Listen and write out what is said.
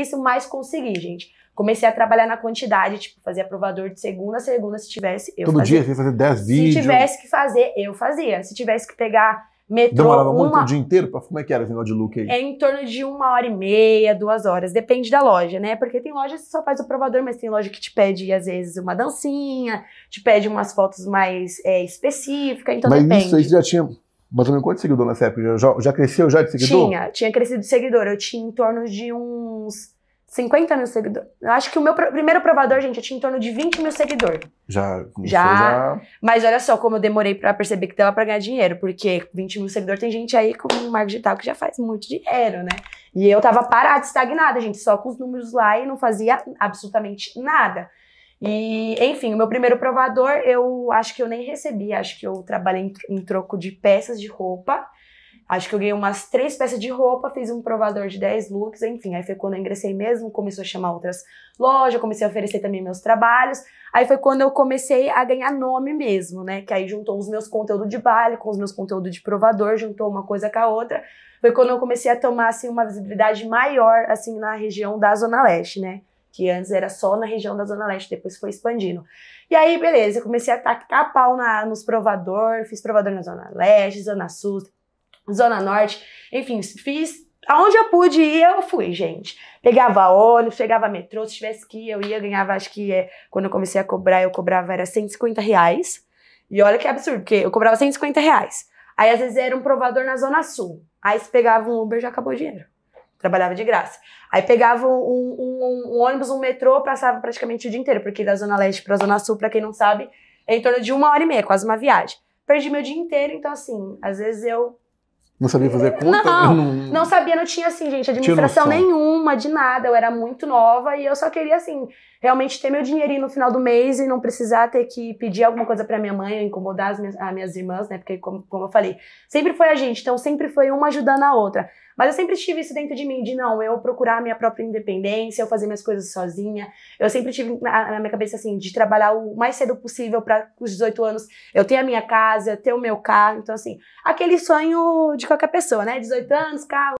isso, mas consegui, gente. Comecei a trabalhar na quantidade, tipo, fazia provador de segunda a segunda, se tivesse, eu Todo fazia. dia, você fazer 10 vídeos? Se tivesse que fazer, eu fazia. Se tivesse que pegar metrô... Demorava uma... muito o dia inteiro? Pra... Como é que era o final de look aí? É em torno de uma hora e meia, duas horas, depende da loja, né? Porque tem loja que só faz o provador, mas tem loja que te pede, às vezes, uma dancinha, te pede umas fotos mais é, específicas, então mas depende. Mas isso aí já tinha mas também quantos seguidores nessa época? Já, já cresceu já de seguidor? Tinha, tinha crescido de seguidor. Eu tinha em torno de uns 50 mil seguidores. Eu acho que o meu pr primeiro provador, gente, eu tinha em torno de 20 mil seguidores. Já, já, já. Mas olha só como eu demorei pra perceber que dava pra ganhar dinheiro, porque 20 mil seguidores tem gente aí com marketing digital que já faz muito dinheiro, né? E eu tava parada, estagnada, gente, só com os números lá e não fazia absolutamente nada. E, enfim, o meu primeiro provador, eu acho que eu nem recebi, acho que eu trabalhei em troco de peças de roupa. Acho que eu ganhei umas três peças de roupa, fiz um provador de 10 looks, enfim. Aí foi quando eu ingressei mesmo, começou a chamar outras lojas, comecei a oferecer também meus trabalhos. Aí foi quando eu comecei a ganhar nome mesmo, né? Que aí juntou os meus conteúdos de baile com os meus conteúdos de provador, juntou uma coisa com a outra. Foi quando eu comecei a tomar, assim, uma visibilidade maior, assim, na região da Zona Leste, né? que antes era só na região da Zona Leste, depois foi expandindo. E aí, beleza, eu comecei a tacar pau na, nos provador, fiz provador na Zona Leste, Zona Sul, Zona Norte, enfim, fiz aonde eu pude ir, eu fui, gente. Pegava ônibus, pegava metrô, se tivesse que ir, eu ia, ganhava, acho que é, quando eu comecei a cobrar, eu cobrava, era 150 reais. E olha que absurdo, porque eu cobrava 150 reais. Aí, às vezes, era um provador na Zona Sul. Aí, se pegava um Uber, já acabou o dinheiro trabalhava de graça. Aí pegava um, um, um ônibus, um metrô, passava praticamente o dia inteiro, porque da Zona Leste para a Zona Sul, para quem não sabe, é em torno de uma hora e meia, quase uma viagem. Perdi meu dia inteiro, então assim, às vezes eu. Não sabia fazer conta? Não, né? não, não sabia, não tinha assim, gente, administração nenhuma, de nada. Eu era muito nova e eu só queria, assim, realmente ter meu dinheirinho no final do mês e não precisar ter que pedir alguma coisa para minha mãe incomodar as minhas, as minhas irmãs, né? Porque, como, como eu falei, sempre foi a gente, então sempre foi uma ajudando a outra. Mas eu sempre tive isso dentro de mim, de não, eu procurar minha própria independência, eu fazer minhas coisas sozinha. Eu sempre tive na, na minha cabeça assim, de trabalhar o mais cedo possível para os 18 anos eu ter a minha casa, ter o meu carro. Então, assim, aquele sonho de qualquer pessoa, né? 18 anos, carro.